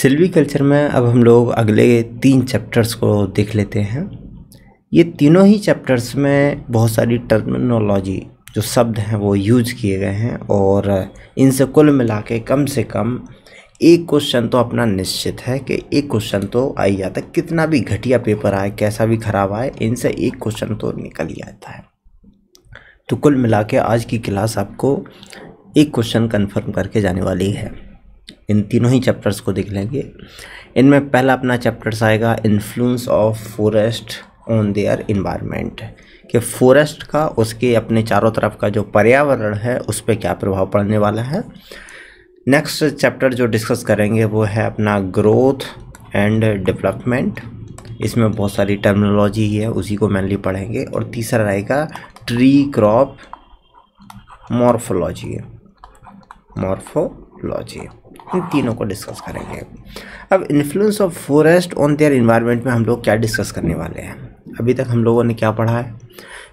Silvi culture में अब हम लोग अगले तीन चैप्टर्स को देख लेते हैं ये तीनों ही चैप्टर्स में बहुत सारी टर्मिनोलॉजी जो शब्द हैं वो यूज किए गए हैं और इनसे कुल मिला के कम से कम एक क्वेश्चन तो अपना निश्चित है कि एक क्वेश्चन तो आ ही जाता है कितना भी घटिया पेपर आए कैसा भी ख़राब आए इनसे एक क्वेश्चन तो निकल ही आता है तो कुल मिला के आज की क्लास आपको एक क्वेश्चन कंफर्म करके जाने वाली है इन तीनों ही चैप्टर्स को देख लेंगे इनमें पहला अपना चैप्टर्स आएगा influence of forest on their environment कि फॉरेस्ट का उसके अपने चारों तरफ का जो पर्यावरण है उस पर क्या प्रभाव पड़ने वाला है नेक्स्ट चैप्टर जो डिस्कस करेंगे वो है अपना ग्रोथ एंड डेवलपमेंट इसमें बहुत सारी टर्मिनोलॉजी है उसी को मेनली पढ़ेंगे और तीसरा रहेगा ट्री क्रॉप मॉर्फोलॉजी मॉर्फोलॉजी इन तीनों को डिस्कस करेंगे अब influence of forest on their environment में हम लोग क्या डिस्कस करने वाले हैं अभी तक हम लोगों ने क्या पढ़ा है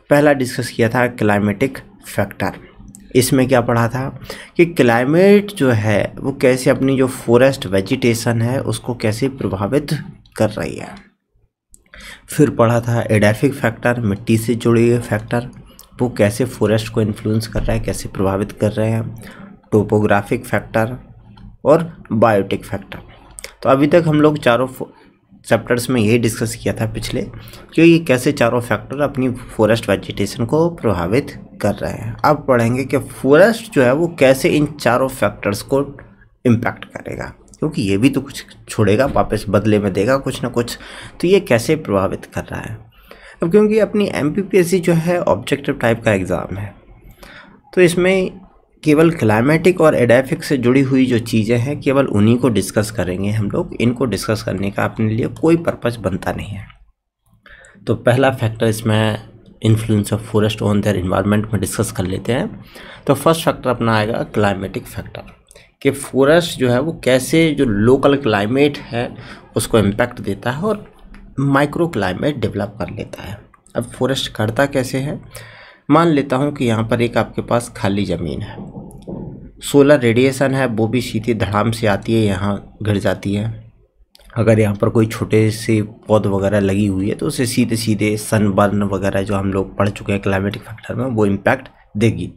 पहला डिस्कस किया था क्लाइमेटिक फैक्टर इसमें क्या पढ़ा था कि क्लाइमेट जो है वो कैसे अपनी जो फॉरेस्ट वेजिटेशन है उसको कैसे प्रभावित कर रही है फिर पढ़ा था एडेफिक फैक्टर मिट्टी से जुड़े हुए फैक्टर वो कैसे फॉरेस्ट को इन्फ्लुएंस कर रहा है कैसे प्रभावित कर रहे हैं टोपोग्राफिक फैक्टर और बायोटिक फैक्टर तो अभी तक हम लोग चारों चैप्टर्स में यही डिस्कस किया था पिछले कि ये कैसे चारों फैक्टर अपनी फॉरेस्ट वेजिटेशन को प्रभावित कर रहे हैं अब पढ़ेंगे कि फॉरेस्ट जो है वो कैसे इन चारों फैक्टर्स को इम्पैक्ट करेगा क्योंकि ये भी तो कुछ छोड़ेगा वापस बदले में देगा कुछ ना कुछ तो ये कैसे प्रभावित कर रहा है अब क्योंकि अपनी एम जो है ऑब्जेक्टिव टाइप का एग्ज़ाम है तो इसमें केवल क्लाइमेटिक और एडेफिक से जुड़ी हुई जो चीज़ें हैं केवल उन्हीं को डिस्कस करेंगे हम लोग इनको डिस्कस करने का अपने लिए कोई पर्पज़ बनता नहीं है तो पहला फैक्टर इसमें influence of forest on their environment में डिस्कस कर लेते हैं तो फर्स्ट फैक्टर अपना आएगा क्लाइमेटिक फैक्टर कि फॉरेस्ट जो है वो कैसे जो लोकल क्लाइमेट है उसको इम्पैक्ट देता है और माइक्रो क्लाइमेट डेवलप कर लेता है अब फॉरेस्ट करता कैसे है मान लेता हूँ कि यहाँ पर एक आपके पास खाली ज़मीन है सोलर रेडिएशन है वो भी सीधे धड़ाम से आती है यहाँ गिर जाती है अगर यहाँ पर कोई छोटे से पौध वगैरह लगी हुई है तो उसे सीधे सीधे सनबर्न वगैरह जो हम लोग पढ़ चुके हैं क्लाइमेटिक फैक्टर में वो इम्पैक्ट देगी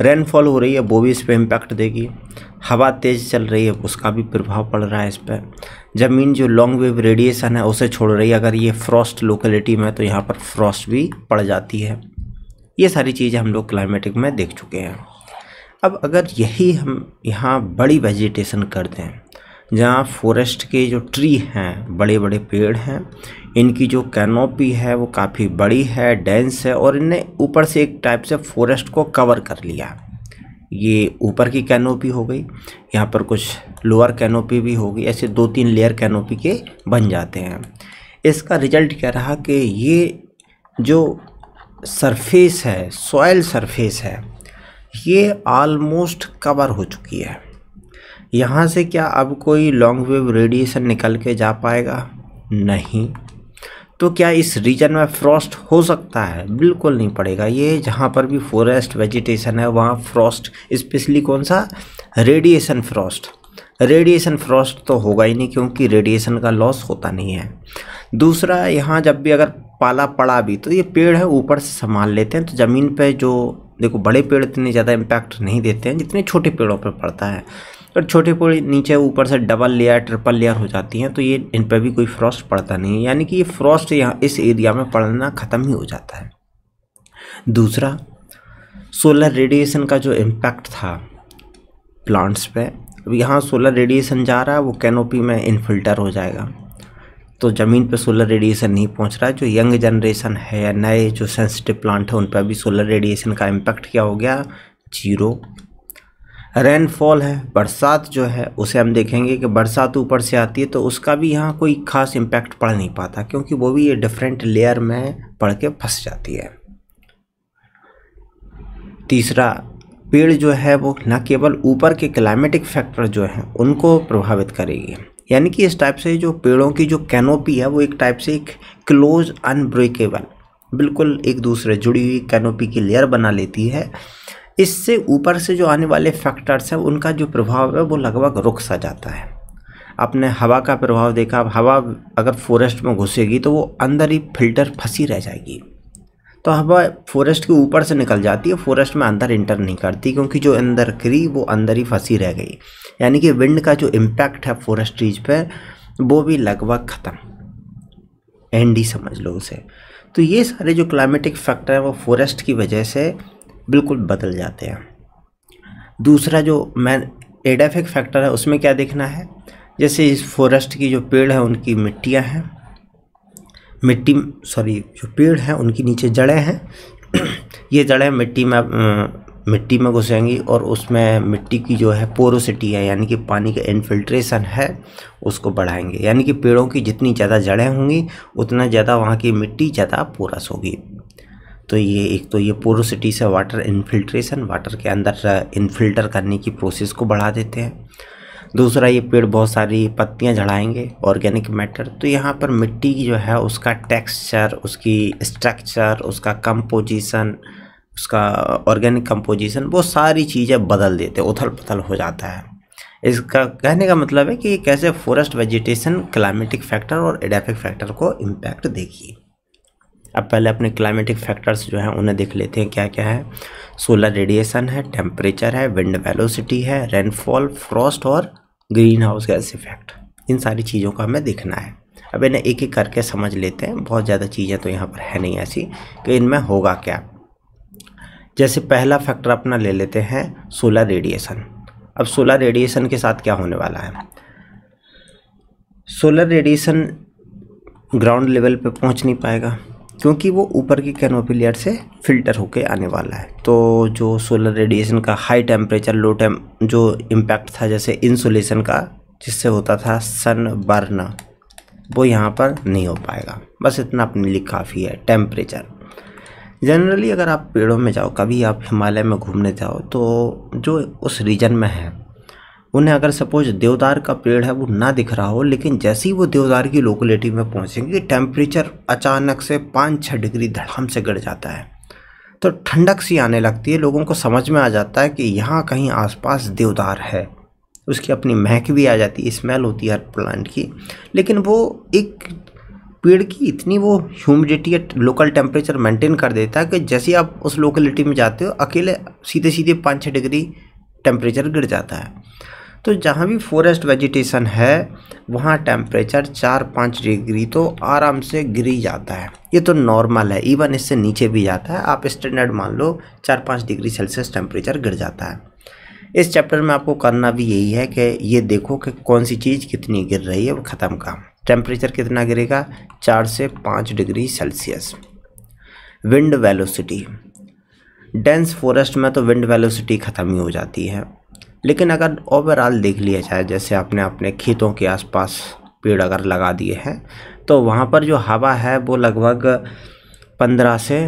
रेनफॉल हो रही है वो भी इस पर इम्पैक्ट देगी हवा तेज़ चल रही है उसका भी प्रभाव पड़ रहा है इस पर ज़मीन जो लॉन्ग वेव रेडिएशन है उसे छोड़ रही है अगर ये फ्रॉस्ट लोकेलिटी में तो यहाँ पर फ्रॉस्ट भी पड़ जाती है ये सारी चीज़ें हम लोग क्लाइमेटिक में देख चुके हैं अब अगर यही हम यहाँ बड़ी वेजिटेशन कर दें जहाँ फॉरेस्ट के जो ट्री हैं बड़े बड़े पेड़ हैं इनकी जो कैनोपी है वो काफ़ी बड़ी है डेंस है और इनने ऊपर से एक टाइप से फॉरेस्ट को कवर कर लिया है ये ऊपर की कैनोपी हो गई यहाँ पर कुछ लोअर कैनोपी भी हो गई ऐसे दो तीन लेयर कैनोपी के बन जाते हैं इसका रिजल्ट क्या रहा कि ये जो सरफेस है सॉयल सरफेस है ये आलमोस्ट कवर हो चुकी है यहाँ से क्या अब कोई लॉन्ग वेव रेडिएशन निकल के जा पाएगा नहीं तो क्या इस रीजन में फ्रॉस्ट हो सकता है बिल्कुल नहीं पड़ेगा ये जहाँ पर भी फॉरेस्ट वेजिटेशन है वहाँ फ्रॉस्ट स्पेशली कौन सा रेडिएशन फ्रॉस्ट रेडिएशन फ्रॉस्ट तो होगा ही नहीं क्योंकि रेडिएशन का लॉस होता नहीं है दूसरा यहाँ जब भी अगर पाला पड़ा भी तो ये पेड़ है ऊपर से संभाल लेते हैं तो ज़मीन पर जो देखो बड़े पेड़ इतने ज़्यादा इम्पैक्ट नहीं देते हैं जितने छोटे पेड़ों पर पड़ता है और छोटी पूड़ी नीचे ऊपर से डबल लेयर ट्रिपल लेयर हो जाती हैं तो ये इन पर भी कोई फ्रॉस्ट पड़ता नहीं है यानी कि ये फ्रॉस्ट यहाँ इस एरिया में पड़ना ख़त्म ही हो जाता है दूसरा सोलर रेडिएशन का जो इम्पैक्ट था प्लांट्स पे अब यहाँ सोलर रेडिएशन जा रहा है वो कैनोपी में इनफिल्टर हो जाएगा तो ज़मीन पे सोलर रेडिएशन नहीं पहुंच रहा है जो यंग जनरेशन है या नए जो सेंसिटिव प्लांट है उन पर भी सोलर रेडिएशन का इम्पैक्ट क्या हो गया जीरो रेनफॉल है बरसात जो है उसे हम देखेंगे कि बरसात ऊपर से आती है तो उसका भी यहाँ कोई खास इम्पैक्ट पड़ नहीं पाता क्योंकि वो भी ये डिफरेंट लेयर में पड़ के फंस जाती है तीसरा पेड़ जो है वो न केवल ऊपर के क्लाइमेटिक फैक्टर जो हैं उनको प्रभावित करेगी यानी कि इस टाइप से जो पेड़ों की जो कैनोपी है वो एक टाइप से एक क्लोज अनब्रेकेबल बिल्कुल एक दूसरे जुड़ी हुई कैनोपी की लेयर बना लेती है इससे ऊपर से जो आने वाले फैक्टर्स हैं उनका जो प्रभाव है वो लगभग रुक सा जाता है आपने हवा का प्रभाव देखा अब हवा अगर फॉरेस्ट में घुसेगी तो वो अंदर ही फिल्टर फंसी रह जाएगी तो हवा फॉरेस्ट के ऊपर से निकल जाती है फॉरेस्ट में अंदर इंटर नहीं करती क्योंकि जो अंदर करी वो अंदर ही फंसी रह गई यानी कि विंड का जो इम्पैक्ट है फॉरेस्ट पर वो भी लगभग ख़त्म एंड ही समझ लो उसे तो ये सारे जो क्लाइमेटिक फैक्टर हैं वो फॉरेस्ट की वजह से बिल्कुल बदल जाते हैं दूसरा जो मैन एडाफिक फैक्टर है उसमें क्या देखना है जैसे इस फॉरेस्ट की जो पेड़ है उनकी मिट्टियाँ हैं मिट्टी सॉरी जो पेड़ हैं उनकी नीचे जड़ें हैं ये जड़ें मिट्टी में मिट्टी में घुसेंगी और उसमें मिट्टी की जो है पोरोसिटी है यानी कि पानी का इन्फिल्ट्रेशन है उसको बढ़ाएंगे यानी कि पेड़ों की जितनी ज़्यादा जड़ें होंगी उतना ज़्यादा वहाँ की मिट्टी ज़्यादा पोरस होगी तो ये एक तो ये पोरोसिटी से वाटर इन्फिल्ट्रेशन वाटर के अंदर इनफिल्टर करने की प्रोसेस को बढ़ा देते हैं दूसरा ये पेड़ बहुत सारी पत्तियां झड़ाएंगे ऑर्गेनिक मैटर तो यहाँ पर मिट्टी की जो है उसका टेक्सचर उसकी स्ट्रक्चर उसका कंपोजिशन उसका ऑर्गेनिक कंपोजिशन वो सारी चीज़ें बदल देते उथल पुथल हो जाता है इसका कहने का मतलब है कि कैसे फॉरेस्ट वेजिटेशन क्लाइमेटिक फैक्टर और एडेफिक फैक्टर को इम्पैक्ट देखिए अब पहले अपने क्लाइमेटिक फैक्टर्स जो हैं उन्हें देख लेते हैं क्या क्या है सोलर रेडिएशन है टेम्परेचर है विंड वेलोसिटी है रेनफॉल फ्रॉस्ट और ग्रीन हाउस गैस इफेक्ट इन सारी चीज़ों का हमें देखना है अब इन्हें एक एक करके समझ लेते हैं बहुत ज़्यादा चीज़ें तो यहाँ पर है नहीं ऐसी कि इनमें होगा क्या जैसे पहला फैक्टर अपना ले लेते हैं सोलर रेडिएशन अब सोलर रेडिएशन के साथ क्या होने वाला है सोलर रेडिएशन ग्राउंड लेवल पे पहुंच नहीं पाएगा क्योंकि वो ऊपर की कैनोपी लेयर से फिल्टर होके आने वाला है तो जो सोलर रेडिएशन का हाई टेम्परेचर लो टेम जो इम्पैक्ट था जैसे इंसुलेशन का जिससे होता था सन बर्न वो यहाँ पर नहीं हो पाएगा बस इतना अपने लिए काफ़ी है टेम्परेचर जनरली अगर आप पेड़ों में जाओ कभी आप हिमालय में घूमने जाओ तो जो उस रीजन में है उन्हें अगर सपोज देवदार का पेड़ है वो ना दिख रहा हो लेकिन जैसे ही वो देवदार की लोकेलिटी में पहुंचेंगे टेम्परेचर अचानक से पाँच छः डिग्री धड़ाम से गिर जाता है तो ठंडक सी आने लगती है लोगों को समझ में आ जाता है कि यहाँ कहीं आसपास देवदार है उसकी अपनी महक भी आ जाती है स्मेल होती है हर प्लांट की लेकिन वो एक पेड़ की इतनी वो ह्यूमिडिटी या लोकल टेम्परेचर मेंटेन कर देता है कि जैसे आप उस लोकेलिटी में जाते हो अकेले सीधे सीधे पाँच छः डिग्री टेम्परेचर गिर जाता है तो जहाँ भी फॉरेस्ट वेजिटेशन है वहाँ टेम्परेचर चार पाँच डिग्री तो आराम से ही जाता है ये तो नॉर्मल है इवन इससे नीचे भी जाता है आप स्टैंडर्ड मान लो चार पाँच डिग्री सेल्सियस टेम्परेचर गिर जाता है इस चैप्टर में आपको करना भी यही है कि ये देखो कि कौन सी चीज़ कितनी गिर रही है वो ख़त्म का टेम्परेचर कितना गिरेगा चार से पाँच degree Celsius wind velocity dense forest में तो विंड वेलोसिटी ख़त्म ही हो जाती है लेकिन अगर ओवरऑल देख लिया जाए जैसे आपने अपने खेतों के आसपास पेड़ अगर लगा दिए हैं तो वहाँ पर जो हवा है वो लगभग पंद्रह से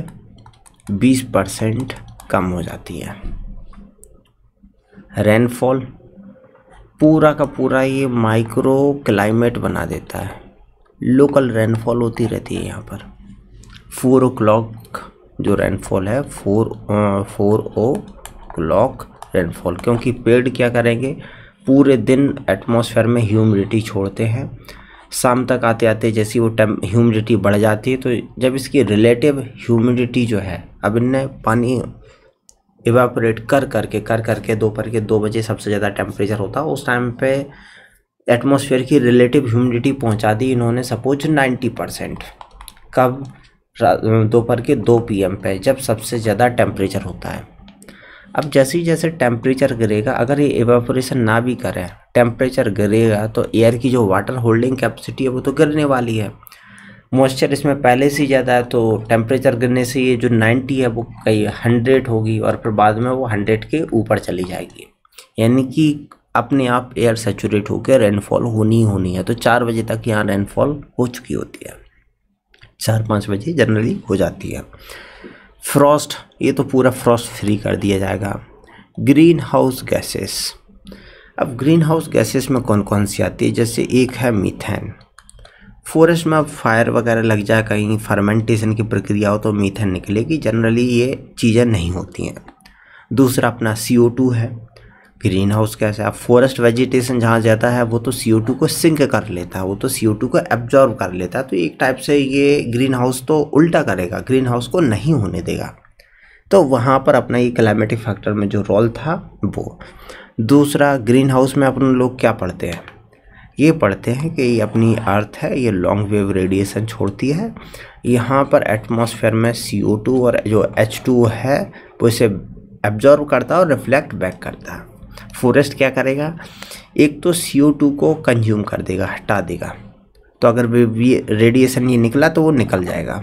बीस परसेंट कम हो जाती है रेनफॉल पूरा का पूरा ये माइक्रो क्लाइमेट बना देता है लोकल रेनफॉल होती रहती है यहाँ पर फोर ओ क्लॉक जो रेनफॉल है four four o'clock rainfall क्योंकि पेड़ क्या करेंगे पूरे दिन एटमॉस्फेयर में ह्यूमिडिटी छोड़ते हैं शाम तक आते आते जैसी वो टेम ह्यूमिडिटी बढ़ जाती है तो जब इसकी रिलेटिव ह्यूमिडिटी जो है अब इनने पानी इवापोरेट कर करके कर करके दोपहर के दो बजे सबसे ज़्यादा टेम्परेचर होता है उस टाइम पे एटमॉस्फेयर की रिलेटिव ह्यूमिडिटी पहुंचा दी इन्होंने सपोज 90 परसेंट कब दोपहर के दो पीएम पे जब सबसे ज़्यादा टेम्परेचर होता है अब जैसे ही जैसे टेम्परेचर गिरेगा अगर ये एवेपोरेशन ना भी करें टेम्परेचर गिरेगा तो एयर की जो वाटर होल्डिंग कैपेसिटी है वो तो गिरने वाली है मॉइस्चर इसमें पहले से ज़्यादा है तो टेम्परेचर गिरने से ये जो 90 है वो कई हंड्रेड होगी और फिर बाद में वो हंड्रेड के ऊपर चली जाएगी यानी कि अपने आप एयर सेचूरेट होकर रेनफॉल होनी ही होनी है तो चार बजे तक यहाँ रेनफॉल हो चुकी होती है चार पाँच बजे जनरली हो जाती है फ्रॉस्ट ये तो पूरा फ्रॉस्ट फ्री कर दिया जाएगा ग्रीन हाउस गैसेस अब ग्रीन हाउस गैसेस में कौन कौन सी आती है जैसे एक है मीथेन फॉरेस्ट में अब फायर वगैरह लग जाए कहीं फर्मेंटेशन की प्रक्रिया हो तो मीथेन निकलेगी जनरली ये चीज़ें नहीं होती हैं दूसरा अपना सी है ग्रीन हाउस गैस है अब फॉरेस्ट वेजिटेशन जहाँ जाता है वो तो सी ओ टू को सिंक कर लेता है वो तो सी ओ टू को एब्जॉर्व कर लेता है तो एक टाइप से ये ग्रीन हाउस तो उल्टा करेगा ग्रीन हाउस को नहीं होने देगा तो वहाँ पर अपना ये क्लाइमेटिक फैक्टर में जो रोल था वो दूसरा ग्रीन हाउस में अपन लोग क्या पढ़ते हैं ये पढ़ते हैं कि ये अपनी अर्थ है ये लॉन्ग वेव रेडिएशन छोड़ती है यहाँ पर एटमॉस्फेयर में सी ओ टू और जो एच टू है वो इसे एब्जॉर्व करता है और रिफ्लेक्ट बैक करता है फॉरेस्ट क्या करेगा एक तो सी को कंज्यूम कर देगा हटा देगा तो अगर रेडिएशन ये निकला तो वो निकल जाएगा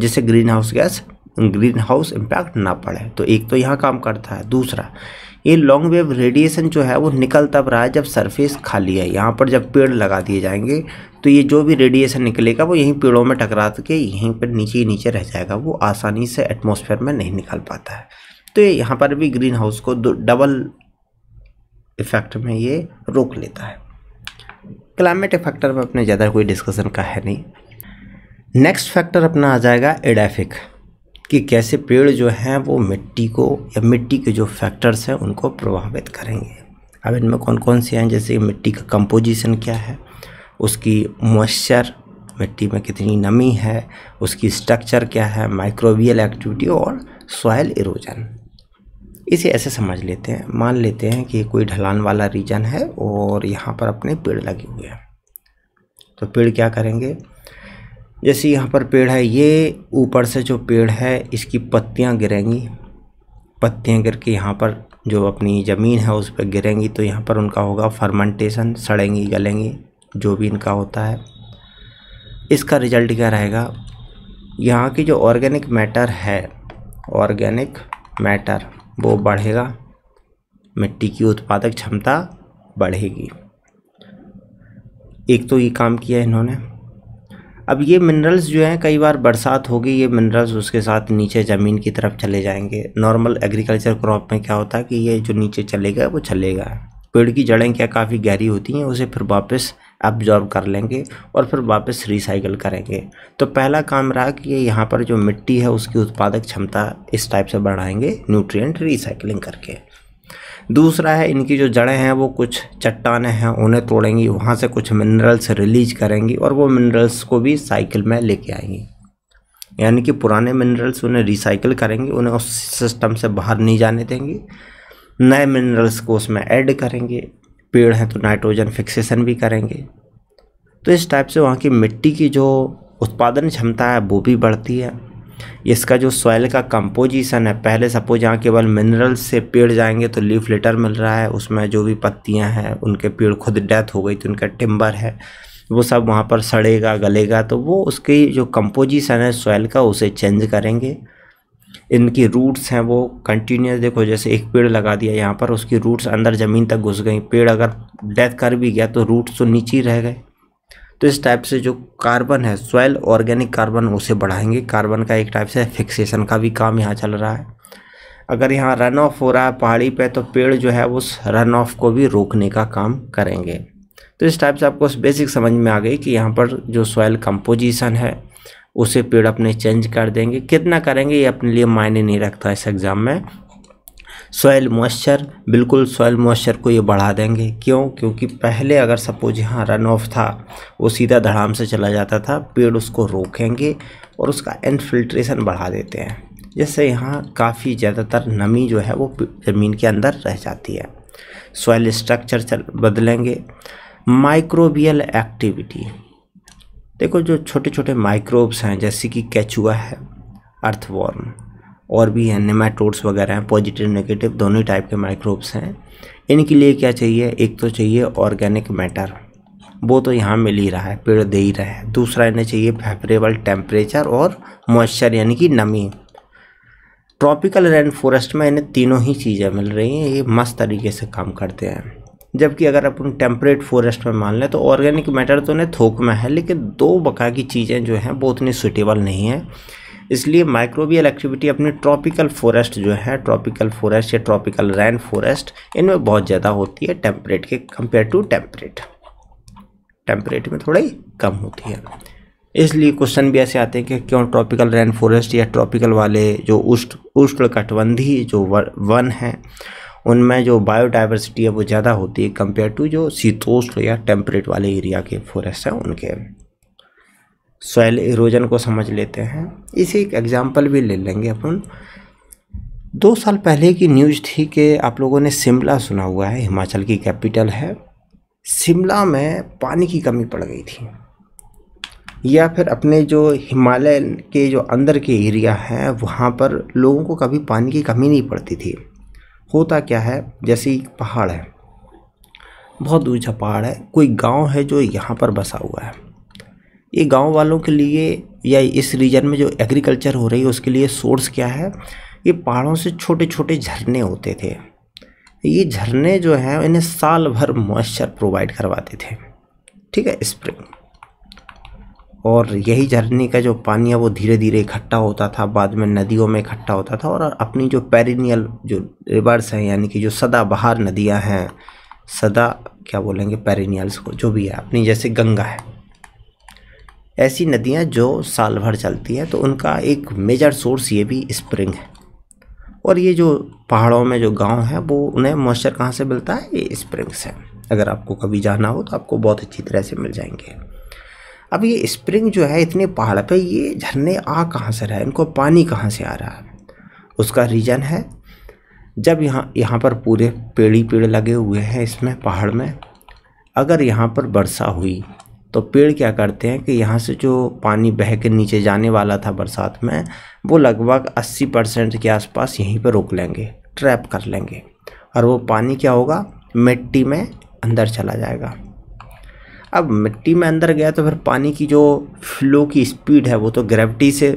जिससे greenhouse gas greenhouse impact ना पड़े तो एक तो यहाँ काम करता है दूसरा ये लॉन्ग वेव रेडिएशन जो है वो निकल तब रहा है जब सरफेस खाली है यहाँ पर जब पेड़ लगा दिए जाएंगे तो ये जो भी रेडिएशन निकलेगा वो यहीं पेड़ों में टकरा के यहीं पर नीचे ही नीचे रह जाएगा वो आसानी से एटमोसफेयर में नहीं निकल पाता है तो ये यहाँ पर भी ग्रीन हाउस को डबल इफेक्ट में ये रोक लेता है क्लाइमेट फैक्टर में अपने ज़्यादा कोई डिस्कशन का है नहीं नेक्स्ट फैक्टर अपना आ जाएगा एडाफिक कि कैसे पेड़ जो हैं वो मिट्टी को या मिट्टी के जो फैक्टर्स हैं उनको प्रभावित करेंगे अब इनमें कौन कौन से हैं जैसे मिट्टी का कंपोजिशन क्या है उसकी मॉइस्चर मिट्टी में कितनी नमी है उसकी स्ट्रक्चर क्या है माइक्रोबियल एक्टिविटी और सॉयल इरोजन इसे ऐसे समझ लेते हैं मान लेते हैं कि कोई ढलान वाला रीजन है और यहाँ पर अपने पेड़ लगे हुए हैं तो पेड़ क्या करेंगे जैसे यहाँ पर पेड़ है ये ऊपर से जो पेड़ है इसकी पत्तियाँ गिरेंगी पत्तियाँ गिर के यहाँ पर जो अपनी ज़मीन है उस पर गिरेंगी तो यहाँ पर उनका होगा फर्मेंटेशन सड़ेंगी गलेंगी जो भी इनका होता है इसका रिजल्ट क्या रहेगा यहाँ की जो ऑर्गेनिक मैटर है ऑर्गेनिक मैटर वो बढ़ेगा मिट्टी की उत्पादक क्षमता बढ़ेगी एक तो ये काम किया इन्होंने अब ये मिनरल्स जो हैं कई बार बरसात होगी ये मिनरल्स उसके साथ नीचे ज़मीन की तरफ चले जाएंगे नॉर्मल एग्रीकल्चर क्रॉप में क्या होता है कि ये जो नीचे चलेगा वो चलेगा पेड़ की जड़ें क्या काफ़ी गहरी होती हैं उसे फिर वापस अब्जॉर्ब कर लेंगे और फिर वापस रिसाइकल करेंगे तो पहला काम रहा कि यहाँ पर जो मिट्टी है उसकी उत्पादक क्षमता इस टाइप से बढ़ाएंगे न्यूट्रिएंट रिसाइकलिंग करके दूसरा है इनकी जो जड़ें हैं वो कुछ चट्टाने हैं उन्हें तोड़ेंगी वहाँ से कुछ मिनरल्स रिलीज करेंगी और वो मिनरल्स को भी साइकिल में लेके आएंगी यानी कि पुराने मिनरल्स उन्हें रिसाइकिल करेंगे उन्हें उस सिस्टम से बाहर नहीं जाने देंगे नए मिनरल्स को उसमें ऐड करेंगे पेड़ हैं तो नाइट्रोजन फिक्सेशन भी करेंगे तो इस टाइप से वहाँ की मिट्टी की जो उत्पादन क्षमता है वो भी बढ़ती है इसका जो सॉइल का कंपोजिशन है पहले सपोज यहाँ केवल मिनरल्स से पेड़ जाएंगे तो लीफ लेटर मिल रहा है उसमें जो भी पत्तियाँ हैं उनके पेड़ खुद डेथ हो गई तो उनका टिम्बर है वो सब वहाँ पर सड़ेगा गलेगा तो वो उसकी जो कंपोजिशन है सॉइल का उसे चेंज करेंगे इनकी रूट्स हैं वो कंटिन्यूस देखो जैसे एक पेड़ लगा दिया यहाँ पर उसकी रूट्स अंदर ज़मीन तक घुस गई पेड़ अगर डेथ कर भी गया तो रूट्स तो नीचे ही रह गए तो इस टाइप से जो कार्बन है सॉयल ऑर्गेनिक कार्बन उसे बढ़ाएंगे कार्बन का एक टाइप से फिक्सेशन का भी काम यहाँ चल रहा है अगर यहाँ रन ऑफ हो रहा है पहाड़ी पे तो पेड़ जो है उस रन ऑफ को भी रोकने का काम करेंगे तो इस टाइप से आपको बेसिक समझ में आ गई कि यहाँ पर जो सॉयल कंपोजिशन है उसे पेड़ अपने चेंज कर देंगे कितना करेंगे ये अपने लिए मायने नहीं रखता इस एग्ज़ाम में सॉयल मॉइस्चर बिल्कुल सॉयल मॉइस्चर को ये बढ़ा देंगे क्यों क्योंकि पहले अगर सपोज यहाँ रन ऑफ था वो सीधा धड़ाम से चला जाता था पेड़ उसको रोकेंगे और उसका इनफिल्ट्रेशन बढ़ा देते हैं जिससे यहाँ काफ़ी ज़्यादातर नमी जो है वो ज़मीन के अंदर रह जाती है सॉयल स्ट्रक्चर बदलेंगे माइक्रोबियल एक्टिविटी देखो जो छोटे छोटे माइक्रोब्स हैं जैसे कि कैचुआ है अर्थवॉर्म और भी हैं नेमाटोड्स वगैरह हैं पॉजिटिव नेगेटिव दोनों टाइप के माइक्रोब्स हैं इनके लिए क्या चाहिए एक तो चाहिए ऑर्गेनिक मैटर वो तो यहाँ मिल ही रहा है पेड़ दे ही रहा है दूसरा इन्हें चाहिए फेवरेबल टेम्परेचर और मॉइस्चर यानी कि नमी ट्रॉपिकल रेन फॉरेस्ट में इन्हें तीनों ही चीज़ें मिल रही हैं ये मस्त तरीके से काम करते हैं जबकि अगर अपन टेम्परेट फॉरेस्ट में मान लें तो ऑर्गेनिक मैटर तो उन्हें थोक में है लेकिन दो बका की चीज़ें जो हैं वो उतनी सुटेबल नहीं है इसलिए माइक्रोबियल एक्टिविटी अपने ट्रॉपिकल फॉरेस्ट जो है ट्रॉपिकल फॉरेस्ट या ट्रॉपिकल रैन फॉरेस्ट इनमें बहुत ज़्यादा होती है टेम्परेट के कंपेयर टू टेम्परेट टेम्परेट में थोड़ी कम होती है इसलिए क्वेश्चन भी ऐसे आते हैं कि क्यों ट्रॉपिकल रेन फॉरेस्ट या ट्रॉपिकल वाले जो उष्ण उष्ण कटबंधी जो वन हैं उनमें जो बायोडाइवर्सिटी है वो ज़्यादा होती है कंपेयर टू जो शीतोष्ण या टेम्परेट वाले एरिया के फॉरेस्ट हैं उनके सॉयल इरोजन को समझ लेते हैं इसे एक एग्जाम्पल भी ले लेंगे अपन दो साल पहले की न्यूज़ थी कि आप लोगों ने शिमला सुना हुआ है हिमाचल की कैपिटल है शिमला में पानी की कमी पड़ गई थी या फिर अपने जो हिमालय के जो अंदर के एरिया हैं वहाँ पर लोगों को कभी पानी की कमी नहीं पड़ती थी होता क्या है जैसे पहाड़ है बहुत ऊंचा पहाड़ है कोई गांव है जो यहाँ पर बसा हुआ है ये गांव वालों के लिए या इस रीजन में जो एग्रीकल्चर हो रही है उसके लिए सोर्स क्या है ये पहाड़ों से छोटे छोटे झरने होते थे ये झरने जो हैं इन्हें साल भर मॉइस्चर प्रोवाइड करवाते थे ठीक है स्प्रिंग और यही झरने का जो पानी है वो धीरे धीरे इकट्ठा होता था बाद में नदियों में इकट्ठा होता था और अपनी जो पेरिनियल जो रिवर्स हैं यानी कि जो सदाबहार नदियाँ हैं सदा क्या बोलेंगे पेरिनियल्स को जो भी है अपनी जैसे गंगा है ऐसी नदियाँ जो साल भर चलती हैं तो उनका एक मेजर सोर्स ये भी स्प्रिंग है और ये जो पहाड़ों में जो गांव है वो उन्हें मॉइस्चर कहाँ से मिलता है ये स्प्रिंग्स हैं अगर आपको कभी जाना हो तो आपको बहुत अच्छी तरह से मिल जाएंगे अब ये स्प्रिंग जो है इतने पहाड़ पे ये झरने आ कहाँ से रहा है इनको पानी कहाँ से आ रहा है उसका रीज़न है जब यहाँ यहाँ पर पूरे पेड़ ही पेड़ लगे हुए हैं इसमें पहाड़ में अगर यहाँ पर वर्षा हुई तो पेड़ क्या करते हैं कि यहाँ से जो पानी बह के नीचे जाने वाला था बरसात में वो लगभग 80 परसेंट के आसपास यहीं पर रोक लेंगे ट्रैप कर लेंगे और वो पानी क्या होगा मिट्टी में अंदर चला जाएगा अब मिट्टी में अंदर गया तो फिर पानी की जो फ्लो की स्पीड है वो तो ग्रेविटी से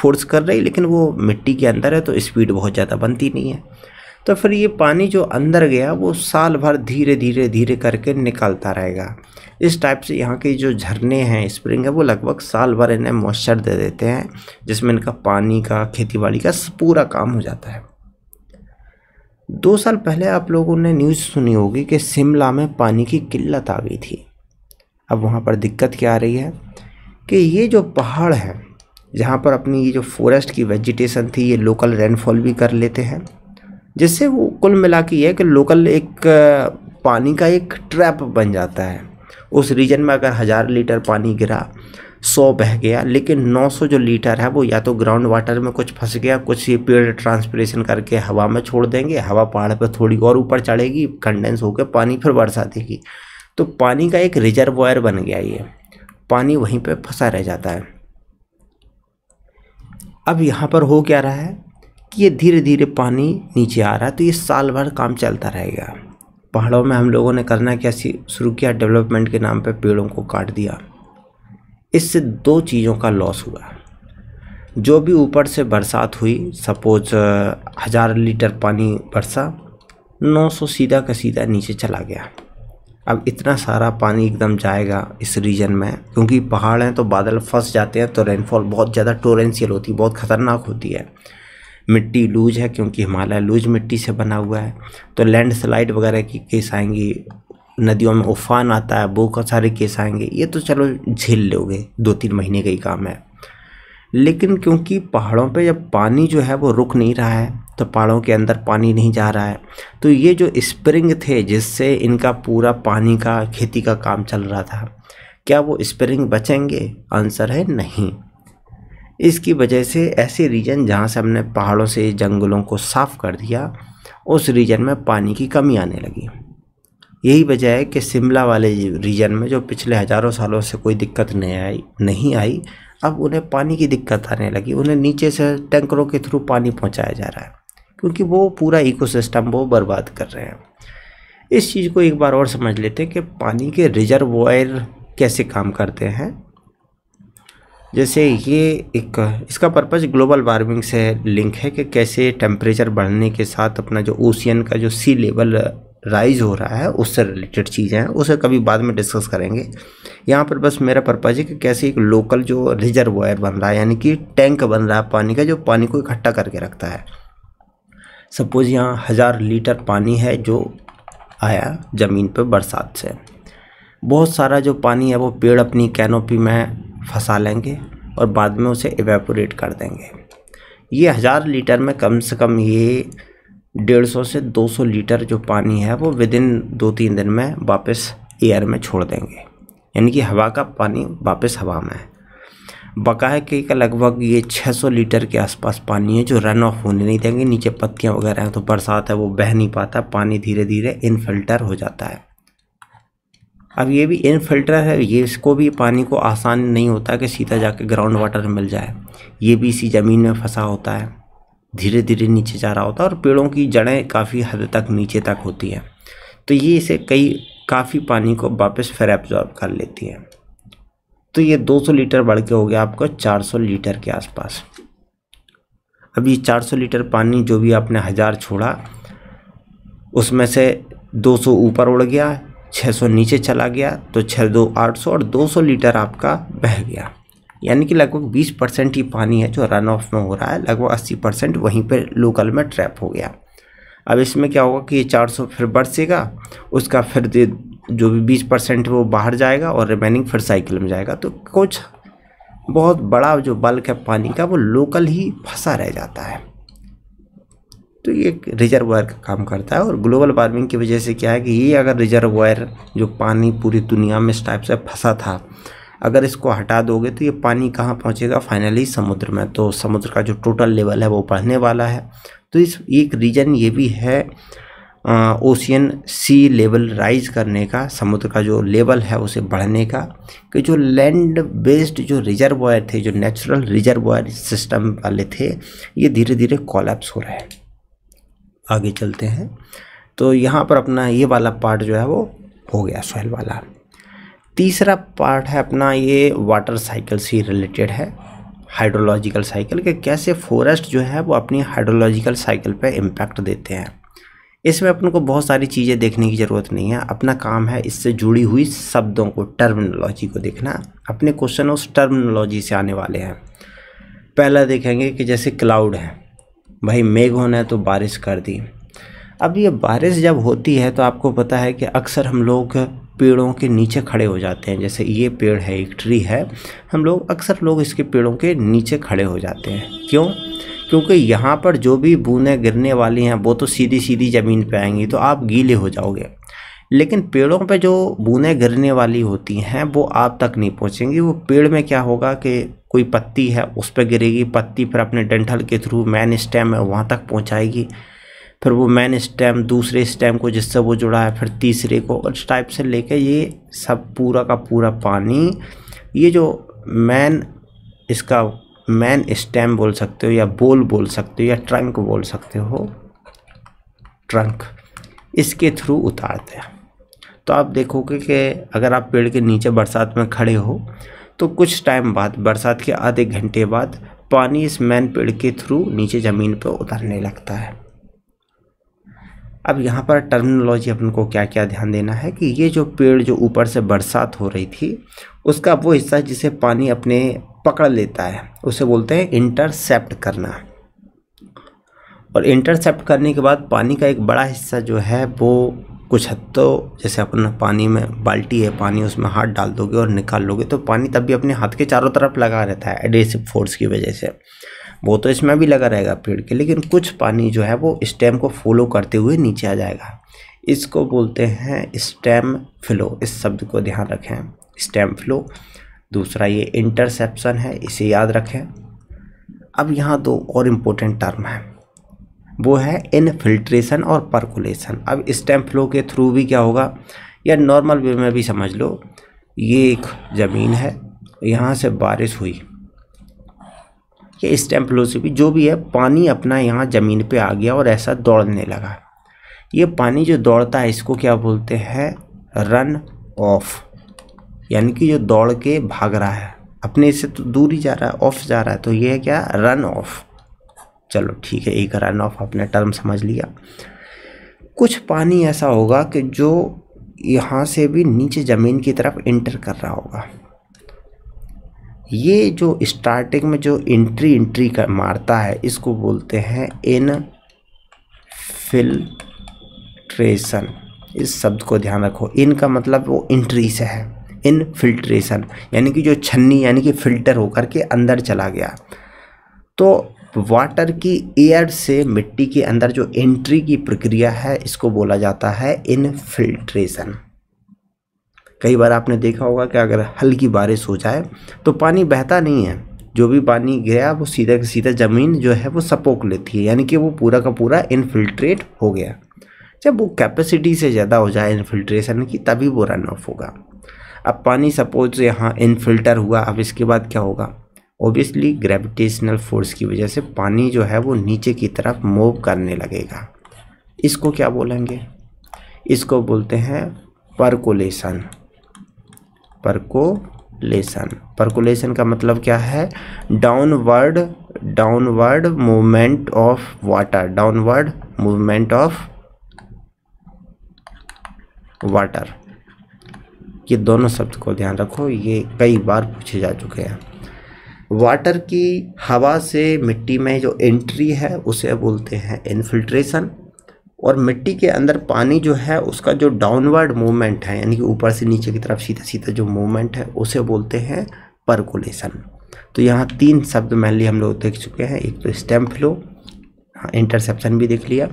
फोर्स कर रही लेकिन वो मिट्टी के अंदर है तो स्पीड बहुत ज़्यादा बनती नहीं है तो फिर ये पानी जो अंदर गया वो साल भर धीरे धीरे धीरे करके निकलता रहेगा इस टाइप से यहाँ के जो झरने हैं स्प्रिंग है वो लगभग साल भर इन्हें मॉइस्चर दे देते हैं जिसमें इनका पानी का खेती बाड़ी का पूरा काम हो जाता है दो साल पहले आप लोगों ने न्यूज़ सुनी होगी कि शिमला में पानी की किल्लत आ गई थी अब वहाँ पर दिक्कत क्या आ रही है कि ये जो पहाड़ है जहाँ पर अपनी ये जो फॉरेस्ट की वेजिटेशन थी ये लोकल रेनफॉल भी कर लेते हैं जिससे वो कुल मिला के ये कि लोकल एक पानी का एक ट्रैप बन जाता है उस रीजन में अगर हज़ार लीटर पानी गिरा सौ बह गया लेकिन 900 जो लीटर है वो या तो ग्राउंड वाटर में कुछ फंस गया कुछ ये पेड़ ट्रांसपरेशन करके हवा में छोड़ देंगे हवा पहाड़ पर थोड़ी और ऊपर चढ़ेगी कंडेंस होकर पानी फिर बरसा देगी तो पानी का एक रिजर्वायर बन गया ये पानी वहीं पे फंसा रह जाता है अब यहाँ पर हो क्या रहा है कि ये धीरे धीरे पानी नीचे आ रहा है तो ये साल भर काम चलता रहेगा पहाड़ों में हम लोगों ने करना क्या शुरू किया डेवलपमेंट के नाम पे पेड़ों को काट दिया इससे दो चीज़ों का लॉस हुआ जो भी ऊपर से बरसात हुई सपोज हज़ार लीटर पानी बरसा 900 सीधा का सीधा नीचे चला गया अब इतना सारा पानी एकदम जाएगा इस रीजन में क्योंकि पहाड़ हैं तो बादल फंस जाते हैं तो रेनफॉल बहुत ज़्यादा टोरेंशियल होती है बहुत ख़तरनाक होती है मिट्टी लूज है क्योंकि हिमालय लूज मिट्टी से बना हुआ है तो लैंडस्लाइड वगैरह की केस आएंगी नदियों में उफान आता है बहुत सारे केस आएंगे ये तो चलो झेल लोगे दो तीन महीने का ही काम है लेकिन क्योंकि पहाड़ों पे जब पानी जो है वो रुक नहीं रहा है तो पहाड़ों के अंदर पानी नहीं जा रहा है तो ये जो स्प्रिंग थे जिससे इनका पूरा पानी का खेती का काम चल रहा था क्या वो स्प्रिंग बचेंगे आंसर है नहीं इसकी वजह से ऐसे रीजन जहाँ से हमने पहाड़ों से जंगलों को साफ़ कर दिया उस रीजन में पानी की कमी आने लगी यही वजह है कि शिमला वाले रीजन में जो पिछले हज़ारों सालों से कोई दिक्कत नहीं आई नहीं आई अब उन्हें पानी की दिक्कत आने लगी उन्हें नीचे से टैंकरों के थ्रू पानी पहुंचाया जा रहा है क्योंकि वो पूरा इकोसिस्टम वो बर्बाद कर रहे हैं इस चीज़ को एक बार और समझ लेते हैं कि पानी के रिजर्वॉयर कैसे काम करते हैं जैसे ये एक इसका पर्पज़ ग्लोबल वार्मिंग से लिंक है कि कैसे टेम्परेचर बढ़ने के साथ अपना जो ओशियन का जो सी लेवल राइज हो रहा है उससे रिलेटेड चीज़ें हैं उसे कभी बाद में डिस्कस करेंगे यहाँ पर बस मेरा पर्पज़ है कि कैसे एक लोकल जो रिजर्वायर बन रहा है यानी कि टैंक बन रहा है पानी का जो पानी को इकट्ठा करके रखता है सपोज़ यहाँ हज़ार लीटर पानी है जो आया ज़मीन पर बरसात से बहुत सारा जो पानी है वो पेड़ अपनी कैनोपी में फंसा लेंगे और बाद में उसे एवेपोरेट कर देंगे ये हज़ार लीटर में कम से कम ये डेढ़ सौ से दो सौ लीटर जो पानी है वो विद इन दो तीन दिन में वापस एयर में छोड़ देंगे यानी कि हवा का पानी वापस हवा में है बकायके का लगभग ये 600 लीटर के आसपास पानी है जो रन ऑफ होने नहीं देंगे नीचे पत्तियाँ वगैरह हैं तो बरसात है वो बह नहीं पाता पानी धीरे धीरे इनफिल्टर हो जाता है अब ये भी इनफिल्टर है ये इसको भी पानी को आसान नहीं होता कि सीधा जाके ग्राउंड वाटर मिल जाए ये भी इसी ज़मीन में फंसा होता है धीरे धीरे नीचे जा रहा होता है और पेड़ों की जड़ें काफ़ी हद तक नीचे तक होती हैं तो ये इसे कई काफ़ी पानी को वापस फिर एब्जॉर्ब कर लेती हैं तो ये 200 लीटर बढ़ के हो गया आपको 400 लीटर के आसपास अब ये 400 लीटर पानी जो भी आपने हज़ार छोड़ा उसमें से 200 ऊपर उड़ गया 600 नीचे चला गया तो छः दो आठ सौ और 200 लीटर आपका बह गया यानी कि लगभग बीस परसेंट ही पानी है जो रन ऑफ में हो रहा है लगभग अस्सी परसेंट वहीं पर लोकल में ट्रैप हो गया अब इसमें क्या होगा कि ये चार सौ फिर बरसेगा उसका फिर जो भी बीस परसेंट वो बाहर जाएगा और रिमेनिंग फिर साइकिल में जाएगा तो कुछ बहुत बड़ा जो बल्क है पानी का वो लोकल ही फंसा रह जाता है तो ये एक रिजर्वायर का काम करता है और ग्लोबल वार्मिंग की वजह से क्या है कि ये अगर रिजर्वायर जो पानी पूरी दुनिया में इस टाइप से फंसा था अगर इसको हटा दोगे तो ये पानी कहाँ पहुँचेगा फाइनली समुद्र में तो समुद्र का जो टोटल लेवल है वो बढ़ने वाला है तो इस एक रीज़न ये भी है ओशियन सी लेवल राइज करने का समुद्र का जो लेवल है उसे बढ़ने का कि जो लैंड बेस्ड जो रिजर्वायर थे जो नेचुरल रिजर्वायर सिस्टम वाले थे ये धीरे धीरे कॉलेप्स हो रहे हैं आगे चलते हैं तो यहाँ पर अपना ये वाला पार्ट जो है वो हो गया सोयल वाला तीसरा पार्ट है अपना ये वाटर साइकिल से रिलेटेड है हाइड्रोलॉजिकल साइकिल के कैसे फॉरेस्ट जो है वो अपनी हाइड्रोलॉजिकल साइकिल पे इम्पैक्ट देते हैं इसमें अपन को बहुत सारी चीज़ें देखने की ज़रूरत नहीं है अपना काम है इससे जुड़ी हुई शब्दों को टर्मिनोलॉजी को देखना अपने क्वेश्चन उस टर्मिनोलॉजी से आने वाले हैं पहला देखेंगे कि जैसे क्लाउड है भाई मेघ होना है तो बारिश कर दी अब ये बारिश जब होती है तो आपको पता है कि अक्सर हम लोग पेड़ों के नीचे खड़े हो जाते हैं जैसे ये पेड़ है एक ट्री है हम लोग अक्सर लोग इसके पेड़ों के नीचे खड़े हो जाते हैं क्यों क्योंकि यहाँ पर जो भी बूंदें गिरने वाली हैं वो तो सीधी सीधी ज़मीन पर आएंगी तो आप गीले हो जाओगे लेकिन पेड़ों पे जो बूंदें गिरने वाली होती हैं वो आप तक नहीं पहुँचेंगी वो पेड़ में क्या होगा कि कोई पत्ती है उस पर गिरेगी पत्ती पर अपने डंठल के थ्रू मैन स्टेम है वहाँ तक पहुँचाएगी फिर वो मैन स्टैम दूसरे स्टैम को जिससे वो जुड़ा है फिर तीसरे को और इस टाइप से लेके ये सब पूरा का पूरा पानी ये जो मैन इसका मैन स्टैम बोल सकते हो या बोल बोल सकते हो या ट्रंक बोल सकते हो ट्रंक इसके थ्रू उतारते हैं तो आप देखोगे कि अगर आप पेड़ के नीचे बरसात में खड़े हो तो कुछ टाइम बाद बरसात के आधे घंटे बाद पानी इस मैन पेड़ के थ्रू नीचे ज़मीन पर उतरने लगता है अब यहाँ पर टर्मिनोलॉजी अपन को क्या क्या ध्यान देना है कि ये जो पेड़ जो ऊपर से बरसात हो रही थी उसका वो हिस्सा जिसे पानी अपने पकड़ लेता है उसे बोलते हैं इंटरसेप्ट करना और इंटरसेप्ट करने के बाद पानी का एक बड़ा हिस्सा जो है वो कुछ हद तो जैसे अपन पानी में बाल्टी है पानी उसमें हाथ डाल दोगे और निकाल लोगे तो पानी तब भी अपने हाथ के चारों तरफ लगा रहता है एडेसिव फोर्स की वजह से वो तो इसमें भी लगा रहेगा पेड़ के लेकिन कुछ पानी जो है वो स्टेम को फॉलो करते हुए नीचे आ जाएगा इसको बोलते हैं स्टेम फ्लो इस शब्द को ध्यान रखें स्टेम फ्लो दूसरा ये इंटरसेप्शन है इसे याद रखें अब यहाँ दो और इम्पोर्टेंट टर्म है वो है इनफिल्ट्रेशन और परकुलेशन अब स्टेम फ्लो के थ्रू भी क्या होगा या नॉर्मल वे में भी समझ लो ये एक ज़मीन है यहाँ से बारिश हुई कि स्टेम भी जो भी है पानी अपना यहाँ ज़मीन पे आ गया और ऐसा दौड़ने लगा ये पानी जो दौड़ता है इसको क्या बोलते हैं रन ऑफ यानी कि जो दौड़ के भाग रहा है अपने से तो दूर ही जा रहा है ऑफ जा रहा है तो ये है क्या रन ऑफ चलो ठीक है एक रन ऑफ आपने टर्म समझ लिया कुछ पानी ऐसा होगा कि जो यहाँ से भी नीचे ज़मीन की तरफ इंटर कर रहा होगा ये जो स्टार्टिंग में जो एंट्री इंट्री कर मारता है इसको बोलते हैं इन फिल्ट्रेशन इस शब्द को ध्यान रखो इन का मतलब वो इंट्री से है इन फिल्ट्रेशन यानी कि जो छन्नी यानी कि फिल्टर होकर के अंदर चला गया तो वाटर की एयर से मिट्टी के अंदर जो एंट्री की प्रक्रिया है इसको बोला जाता है इन फिल्ट्रेशन कई बार आपने देखा होगा कि अगर हल्की बारिश हो जाए तो पानी बहता नहीं है जो भी पानी गया वो सीधा का सीधा ज़मीन जो है वो सपोक लेती है यानी कि वो पूरा का पूरा इनफिल्ट्रेट हो गया जब वो कैपेसिटी से ज़्यादा हो जाए इनफिल्ट्रेशन की तभी वो रन ऑफ होगा अब पानी सपोज यहाँ इनफिल्टर हुआ अब इसके बाद क्या होगा ओबियसली ग्रेविटेशनल फोर्स की वजह से पानी जो है वो नीचे की तरफ मूव करने लगेगा इसको क्या बोलेंगे इसको बोलते हैं परकोलेशन परकोलेशन परकोलेशन का मतलब क्या है downward downward movement of water downward movement of water ये दोनों शब्द को ध्यान रखो ये कई बार पूछे जा चुके हैं वाटर की हवा से मिट्टी में जो एंट्री है उसे बोलते हैं इन्फिल्ट्रेशन और मिट्टी के अंदर पानी जो है उसका जो डाउनवर्ड मूवमेंट है यानी कि ऊपर से नीचे की तरफ सीधा सीधा जो मूवमेंट है उसे बोलते हैं परकोलेशन तो यहाँ तीन शब्द मैनली हम लोग देख चुके हैं एक तो स्टेम फ्लो इंटरसेप्शन भी देख लिया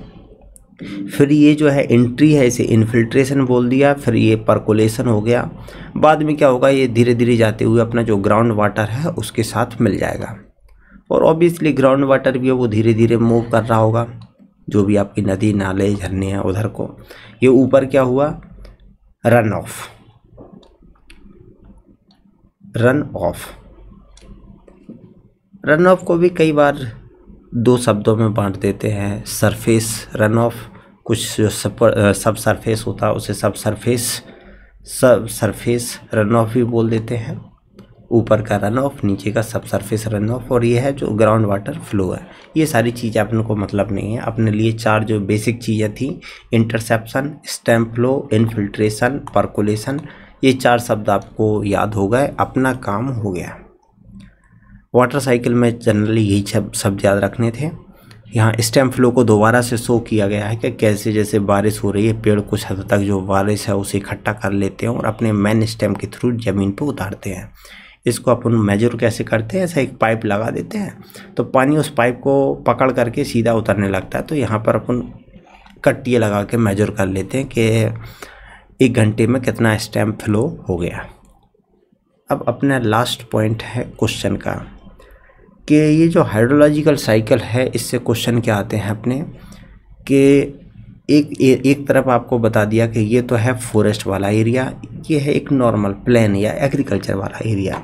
फिर ये जो है एंट्री है इसे इन्फिल्ट्रेशन बोल दिया फिर ये परकुलेशन हो गया बाद में क्या होगा ये धीरे धीरे जाते हुए अपना जो ग्राउंड वाटर है उसके साथ मिल जाएगा और ऑब्वियसली ग्राउंड वाटर भी है वो धीरे धीरे मूव कर रहा होगा जो भी आपकी नदी नाले झरने हैं उधर को ये ऊपर क्या हुआ runoff runoff runoff को भी कई बार दो शब्दों में बांट देते हैं सरफेस रन ऑफ कुछ सब सब सरफेस होता है उसे सब सरफेस सब सरफेस रन ऑफ भी बोल देते हैं ऊपर का रन ऑफ नीचे का सब सरफेस रन ऑफ और ये है जो ग्राउंड वाटर फ्लो है ये सारी चीज़ें अपने को मतलब नहीं है अपने लिए चार जो बेसिक चीज़ें थी interception stemflow infiltration percolation ये चार शब्द आपको याद हो गए अपना काम हो गया वाटर साइकिल में जनरली यही शब्द याद रखने थे यहाँ स्टेम फ्लो को दोबारा से शो किया गया है कि कैसे जैसे बारिश हो रही है पेड़ कुछ हद तक जो बारिश है उसे इकट्ठा कर लेते हैं और अपने मैन स्टेम के थ्रू ज़मीन पर उतारते हैं इसको अपन मेजर कैसे करते हैं ऐसा एक पाइप लगा देते हैं तो पानी उस पाइप को पकड़ करके सीधा उतरने लगता है तो यहाँ पर अपन कट्टी लगा के मेजर कर लेते हैं कि एक घंटे में कितना स्टैम्प फ्लो हो गया अब अपना लास्ट पॉइंट है क्वेश्चन का कि ये जो हाइड्रोलॉजिकल साइकिल है इससे क्वेश्चन क्या आते हैं अपने कि एक ए, एक तरफ आपको बता दिया कि ये तो है फॉरेस्ट वाला एरिया ये है एक नॉर्मल प्लेन या एग्रीकल्चर वाला एरिया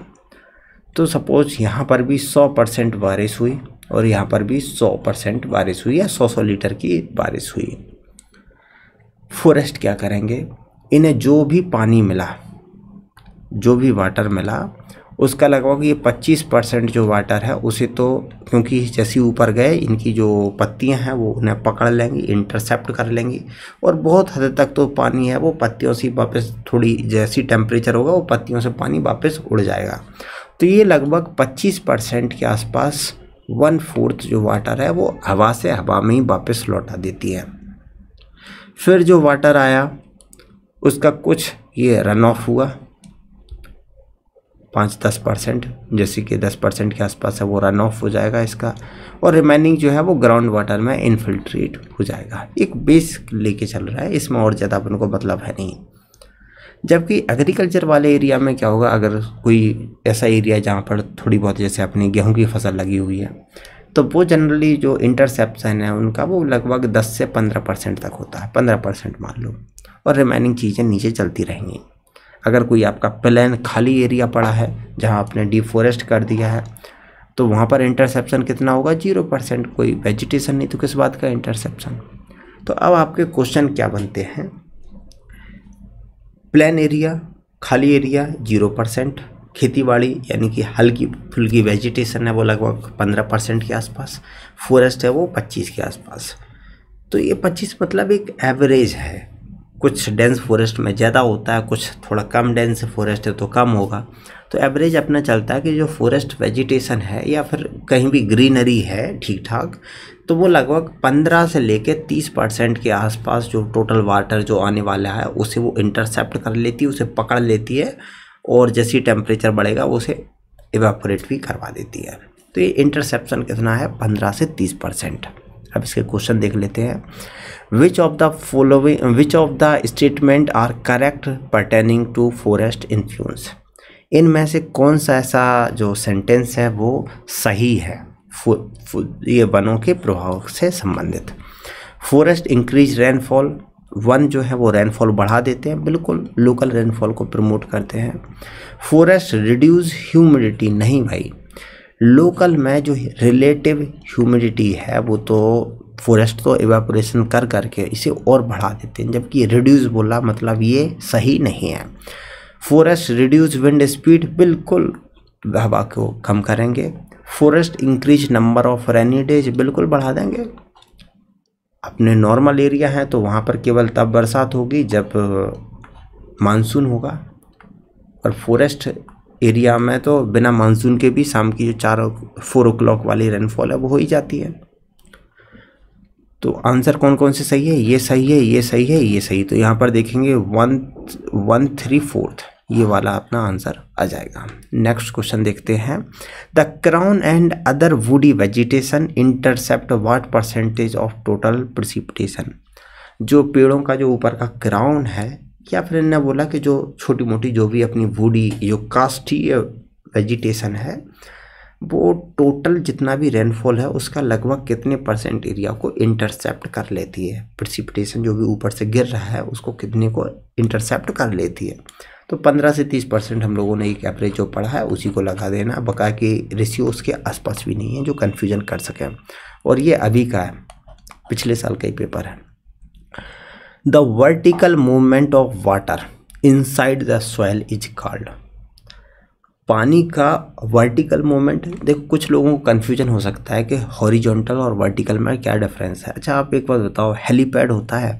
तो सपोज़ यहाँ पर भी सौ परसेंट बारिश हुई और यहाँ पर भी सौ परसेंट बारिश हुई या सौ सौ लीटर की बारिश हुई फॉरेस्ट क्या करेंगे इन्हें जो भी पानी मिला जो भी वाटर मिला उसका लगभग ये 25 परसेंट जो वाटर है उसे तो क्योंकि जैसे ऊपर गए इनकी जो पत्तियां हैं वो उन्हें पकड़ लेंगी इंटरसेप्ट कर लेंगी और बहुत हद तक तो पानी है वो पत्तियों से वापस थोड़ी जैसी टेम्परेचर होगा वो पत्तियों से पानी वापस उड़ जाएगा तो ये लगभग 25 परसेंट के आसपास वन फोर्थ जो वाटर है वो हवा से हवा में ही वापस लौटा देती है फिर जो वाटर आया उसका कुछ ये रन ऑफ हुआ पाँच दस परसेंट जैसे कि दस परसेंट के आसपास है वो रन ऑफ हो जाएगा इसका और रिमेनिंग जो है वो ग्राउंड वाटर में इनफिल्ट्रेट हो जाएगा एक बेस लेके चल रहा है इसमें और ज़्यादा अपन को मतलब है नहीं जबकि एग्रीकल्चर वाले एरिया में क्या होगा अगर कोई ऐसा एरिया जहाँ पर थोड़ी बहुत जैसे अपनी गेहूँ की फसल लगी हुई है तो वो जनरली जो इंटरसेप्शन है उनका वो लगभग 10 से 15 परसेंट तक होता है 15 परसेंट मान लो और रिमेनिंग चीज़ें नीचे चलती रहेंगी अगर कोई आपका प्लान खाली एरिया पड़ा है जहाँ आपने डिफोरेस्ट कर दिया है तो वहाँ पर इंटरसेप्शन कितना होगा जीरो परसेंट कोई वेजिटेशन नहीं तो किस बात का इंटरसेप्शन तो अब आपके क्वेश्चन क्या बनते हैं प्लान एरिया खाली एरिया जीरो परसेंट खेती बाड़ी यानी कि हल्की फुल्की वेजिटेशन है वो लगभग पंद्रह परसेंट के आसपास फॉरेस्ट है वो पच्चीस के आसपास तो ये पच्चीस मतलब एक एवरेज है कुछ डेंस फॉरेस्ट में ज़्यादा होता है कुछ थोड़ा कम डेंस फॉरेस्ट है तो कम होगा तो एवरेज अपना चलता है कि जो फॉरेस्ट वेजिटेशन है या फिर कहीं भी ग्रीनरी है ठीक ठाक तो वो लगभग पंद्रह से लेकर तीस परसेंट के आसपास जो टोटल वाटर जो आने वाला है उसे वो इंटरसेप्ट कर लेती है उसे पकड़ लेती है और जैसी टेम्परेचर बढ़ेगा उसे इवेपोरेट भी करवा देती है तो ये इंटरसेप्शन कितना है पंद्रह से तीस परसेंट अब इसके क्वेश्चन देख लेते हैं which of the following which of the statement are correct pertaining to forest influence इनमें से कौन सा ऐसा जो सेंटेंस है वो सही है फु, फु, ये वनों के प्रभाव से संबंधित फॉरेस्ट इंक्रीज रेनफॉल वन जो है वो रेनफॉल बढ़ा देते हैं बिल्कुल लोकल रेनफॉल को प्रमोट करते हैं फॉरेस्ट रिड्यूस ह्यूमिडिटी नहीं भाई लोकल में जो रिलेटिव ह्यूमिडिटी है वो तो फॉरेस्ट तो एवेपोरेशन कर करके इसे और बढ़ा देते हैं जबकि रिड्यूस बोला मतलब ये सही नहीं है फॉरेस्ट रिड्यूस विंड स्पीड बिल्कुल हवा को कम करेंगे forest increase number of rainy days बिल्कुल बढ़ा देंगे अपने नॉर्मल एरिया हैं तो वहाँ पर केवल तब बरसात होगी जब मानसून होगा और फॉरेस्ट एरिया में तो बिना मानसून के भी शाम की जो चार फोर ओ क्लॉक वाली रेनफॉल है वो हो ही जाती है तो आंसर कौन कौन से सही है ये सही है ये सही है ये सही तो यहाँ पर देखेंगे वन वन थ्री फोर्थ ये वाला अपना आंसर आ जाएगा नेक्स्ट क्वेश्चन देखते हैं the crown and other woody vegetation intercept what percentage of total precipitation जो पेड़ों का जो ऊपर का क्राउन है या फिर इन्होंने बोला कि जो छोटी मोटी जो भी अपनी वुडी जो कास्टी वेजिटेशन है वो टोटल जितना भी रेनफॉल है उसका लगभग कितने परसेंट एरिया को इंटरसेप्ट कर लेती है प्रसिपिटेशन जो भी ऊपर से गिर रहा है उसको कितने को इंटरसेप्ट कर लेती है तो 15 से 30 परसेंट हम लोगों ने एक एवरेज जो पढ़ा है उसी को लगा देना बका के रेशियो उसके आसपास भी नहीं है जो कन्फ्यूजन कर सकें और ये अभी का है पिछले साल का ही पेपर है the vertical movement of water inside the soil is called पानी का वर्टिकल मोमेंट देखो कुछ लोगों को कन्फ्यूजन हो सकता है कि हॉरिजॉन्टल और वर्टिकल में क्या डिफरेंस है अच्छा आप एक बात बताओ हेलीपैड होता है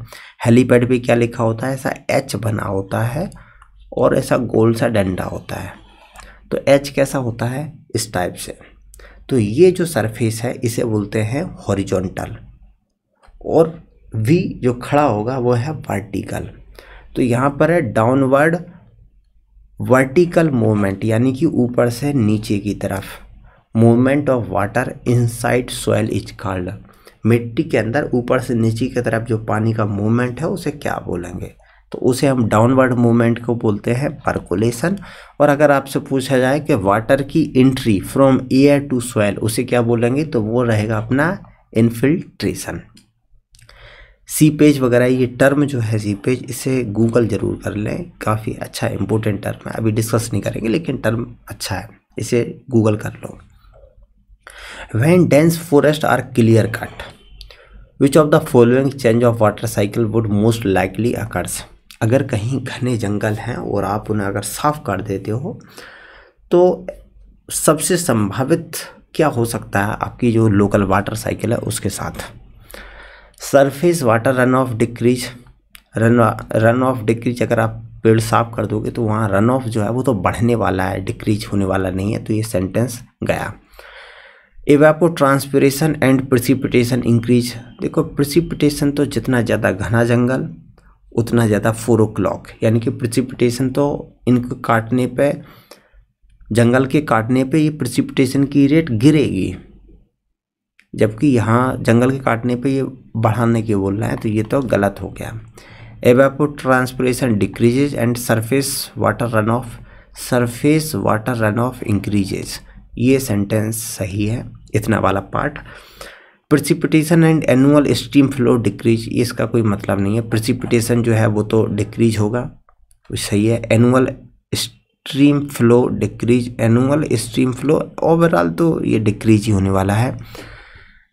हेलीपैड पे क्या लिखा होता है ऐसा एच बना होता है और ऐसा गोल सा डंडा होता है तो एच कैसा होता है इस टाइप से तो ये जो सरफेस है इसे बोलते हैं हॉरिजॉन्टल और वी जो खड़ा होगा वो है वर्टिकल तो यहाँ पर है डाउनवर्ड वर्टिकल मूवमेंट यानी कि ऊपर से नीचे की तरफ movement of water inside soil is called मिट्टी के अंदर ऊपर से नीचे की तरफ जो पानी का मूवमेंट है उसे क्या बोलेंगे तो उसे हम डाउनवर्ड मूवमेंट को बोलते हैं परकुलेशन और अगर आपसे पूछा जाए कि वाटर की entry from air to soil उसे क्या बोलेंगे तो वो रहेगा अपना इन्फिल्ट्रेशन सी पेज वगैरह ये टर्म जो है सी पेज इसे गूगल ज़रूर कर लें काफ़ी अच्छा इंपॉर्टेंट टर्म है अभी डिस्कस नहीं करेंगे लेकिन टर्म अच्छा है इसे गूगल कर लो when dense forest are clear cut which of the following change of water cycle would most likely occurs अगर कहीं घने जंगल हैं और आप उन्हें अगर साफ कर देते हो तो सबसे संभावित क्या हो सकता है आपकी जो लोकल वाटर साइकिल है उसके साथ surface water run runoff decrease run runoff decrease अगर आप पेड़ साफ कर दोगे तो वहाँ रन ऑफ जो है वो तो बढ़ने वाला है डिक्रीज होने वाला नहीं है तो ये सेंटेंस गया evapotranspiration and precipitation increase देखो प्रिसिपिटेशन तो जितना ज़्यादा घना जंगल उतना ज़्यादा फोर ओ क्लॉक यानी कि प्रिसिपिटेशन तो इनको काटने पे जंगल के काटने पे ये प्रिसिपिटेशन की रेट गिरेगी जबकि यहाँ जंगल के काटने पे ये बढ़ाने के बोल रहे हैं तो ये तो गलत हो गया evapotranspiration decreases and surface water run off surface water run off increases ये सेंटेंस सही है इतना वाला part precipitation and annual stream flow decrease इसका कोई मतलब नहीं है प्रसिपिटेशन जो है वो तो डिक्रीज होगा सही है annual stream flow decrease annual stream flow overall तो ये डिक्रीज ही होने वाला है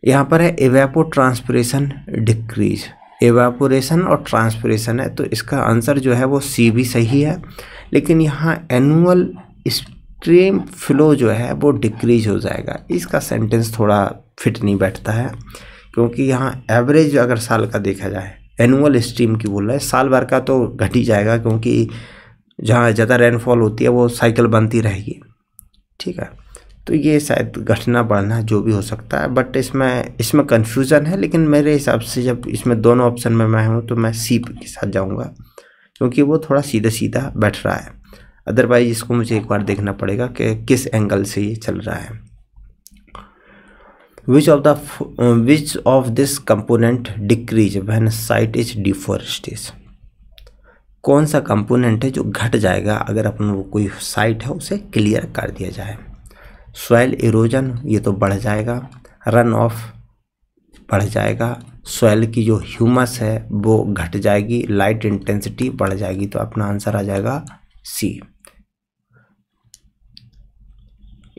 यहाँ पर है एवेपो ट्रांसपरेशन डिक्रीज एवेपोरेशन और ट्रांसपरेशन है तो इसका आंसर जो है वो सी भी सही है लेकिन यहाँ एनुअल स्ट्रीम फ्लो जो है वो डिक्रीज हो जाएगा इसका सेंटेंस थोड़ा फिट नहीं बैठता है क्योंकि यहाँ एवरेज अगर साल का देखा जाए एनुअल स्ट्रीम की बोल रहा है साल भर का तो घट ही जाएगा क्योंकि जहाँ ज़्यादा रेनफॉल होती है वो साइकिल बनती रहेगी ठीक है तो ये शायद घटना बढ़ना जो भी हो सकता है बट इसमें इसमें कन्फ्यूज़न है लेकिन मेरे हिसाब से जब इसमें दोनों ऑप्शन में मैं हूँ तो मैं सी के साथ जाऊँगा क्योंकि वो थोड़ा सीधा सीधा बैठ रहा है अदरवाइज इसको मुझे एक बार देखना पड़ेगा कि किस एंगल से ये चल रहा है which of the which of this component decrease when site is deforestation कौन सा कंपोनेंट है जो घट जाएगा अगर अपन वो कोई साइट है उसे क्लियर कर दिया जाए सॉइल इरोजन ये तो बढ़ जाएगा रन ऑफ बढ़ जाएगा सॉइल की जो ह्यूमस है वो घट जाएगी लाइट इंटेंसिटी बढ़ जाएगी तो अपना आंसर आ जाएगा सी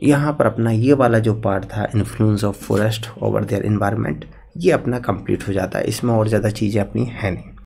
यहाँ पर अपना ये वाला जो पार्ट था influence of forest over their environment ये अपना कंप्लीट हो जाता है इसमें और ज़्यादा चीज़ें अपनी हैं नहीं